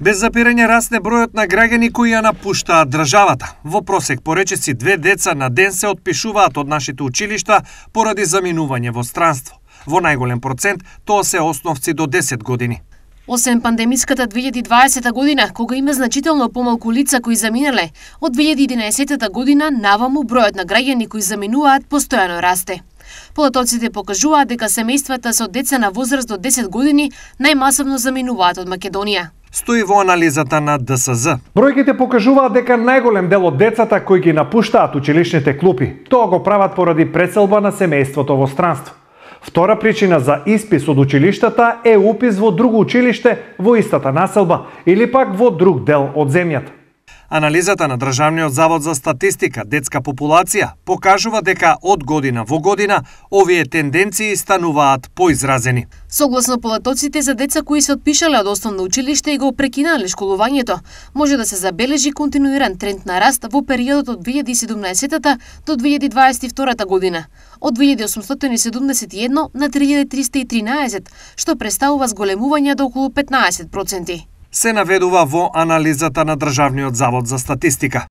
Без запирање расне бројот на граѓани кои ја напуштаат државата. Во просек по две деца на ден се отпишуваат од нашите училишта поради заминување во странство. Во најголем процент тоа се основци до 10 години. Освен пандемиската 2020 година, кога има значително помалку лица кои заминале, од 2011 година наваму бројот на граѓани кои заминуваат постојано расте. Полатоците покажуваат дека семејствата со деца на возраст до 10 години најмасовно заминуваат од Македонија стои во анализата на ДСЗ. Бројките покажуваат дека најголем дел од децата кои ги напуштаат училишните клупи, тоа го прават поради преселба на семејството во странство. Втора причина за испис од училиштата е упис во друго училиште во истата населба или пак во друг дел од земјата. Анализата на Државниот завод за статистика детска популација покажува дека од година во година овие тенденции стануваат поизразени. Согласно податоците за деца кои се отпишале од основно училиште и го прекинале школувањето, може да се забележи континуиран тренд на раст во периодот од 2017 до 2022 година, од 2871 на 3313, што представува зголемување до околу 15% се наведува во анализата на Државниот завод за статистика.